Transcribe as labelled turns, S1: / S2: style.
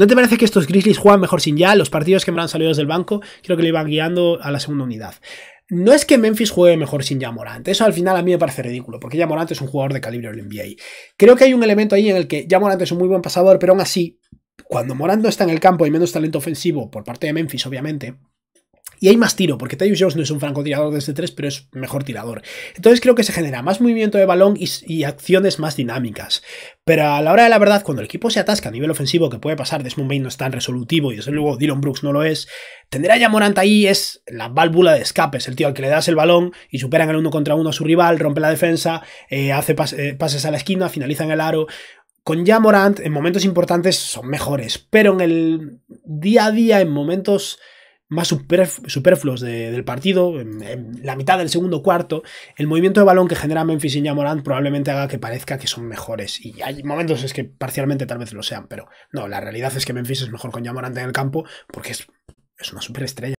S1: ¿No te parece que estos Grizzlies juegan mejor sin ya? Los partidos que me han salido desde el banco, creo que le iban guiando a la segunda unidad. No es que Memphis juegue mejor sin ya Morante. Eso al final a mí me parece ridículo, porque ya Morante es un jugador de calibre del NBA. Creo que hay un elemento ahí en el que ya Morante es un muy buen pasador, pero aún así, cuando Morant no está en el campo y menos talento ofensivo por parte de Memphis, obviamente, y hay más tiro, porque Tyus Jones no es un francotirador de este 3, pero es mejor tirador. Entonces creo que se genera más movimiento de balón y, acciones más dinámicas. Pero a la hora de la verdad, cuando el equipo se atasca a nivel ofensivo, que puede pasar, Desmond Bain no es tan resolutivo y desde luego Dylan Brooks no lo es, tener a Yamorant ahí es la válvula de escape, es el tío al que le das el balón y superan el uno contra uno a su rival, rompe la defensa, eh, hace eh, pases a la esquina, finalizan el aro. Con Yamorant en momentos importantes son mejores, pero en el día a día, en momentos más superfluos del partido, en, la mitad del segundo cuarto, el movimiento de balón que genera Memphis y Morant probablemente haga que parezca que son mejores. Y hay momentos es que parcialmente tal vez lo sean, pero no, la realidad es que Memphis es mejor con Morant en el campo porque es, es una superestrella.